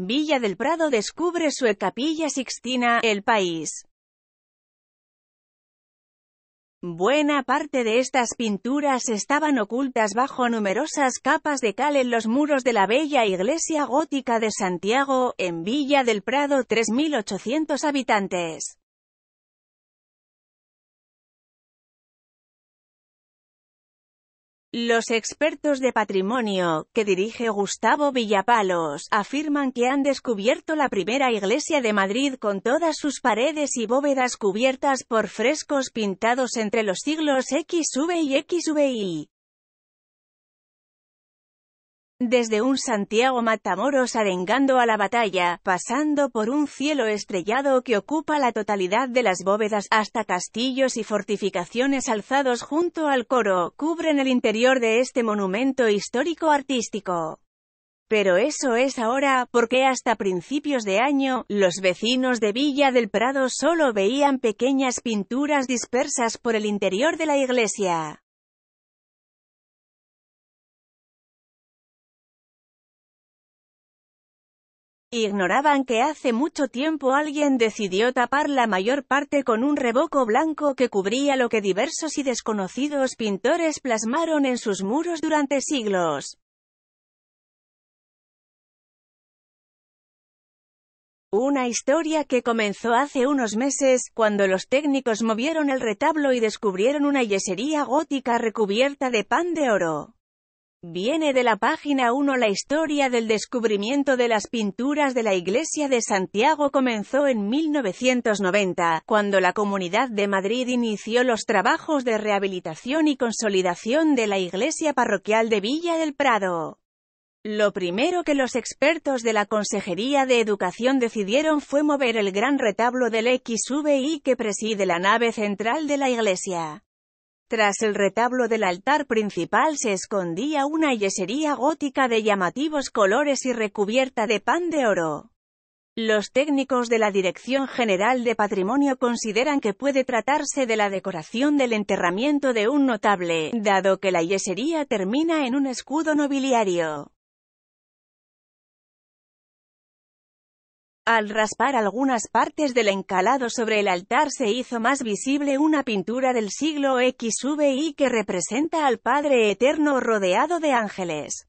Villa del Prado descubre su capilla sixtina, el país. Buena parte de estas pinturas estaban ocultas bajo numerosas capas de cal en los muros de la bella iglesia gótica de Santiago, en Villa del Prado 3.800 habitantes. Los expertos de patrimonio, que dirige Gustavo Villapalos, afirman que han descubierto la primera iglesia de Madrid con todas sus paredes y bóvedas cubiertas por frescos pintados entre los siglos XV y XVI. Desde un Santiago Matamoros arengando a la batalla, pasando por un cielo estrellado que ocupa la totalidad de las bóvedas hasta castillos y fortificaciones alzados junto al coro, cubren el interior de este monumento histórico-artístico. Pero eso es ahora, porque hasta principios de año, los vecinos de Villa del Prado solo veían pequeñas pinturas dispersas por el interior de la iglesia. Ignoraban que hace mucho tiempo alguien decidió tapar la mayor parte con un revoco blanco que cubría lo que diversos y desconocidos pintores plasmaron en sus muros durante siglos. Una historia que comenzó hace unos meses, cuando los técnicos movieron el retablo y descubrieron una yesería gótica recubierta de pan de oro. Viene de la página 1 La historia del descubrimiento de las pinturas de la iglesia de Santiago comenzó en 1990, cuando la Comunidad de Madrid inició los trabajos de rehabilitación y consolidación de la iglesia parroquial de Villa del Prado. Lo primero que los expertos de la Consejería de Educación decidieron fue mover el gran retablo del XVI que preside la nave central de la iglesia. Tras el retablo del altar principal se escondía una yesería gótica de llamativos colores y recubierta de pan de oro. Los técnicos de la Dirección General de Patrimonio consideran que puede tratarse de la decoración del enterramiento de un notable, dado que la yesería termina en un escudo nobiliario. Al raspar algunas partes del encalado sobre el altar se hizo más visible una pintura del siglo XVI que representa al Padre Eterno rodeado de ángeles.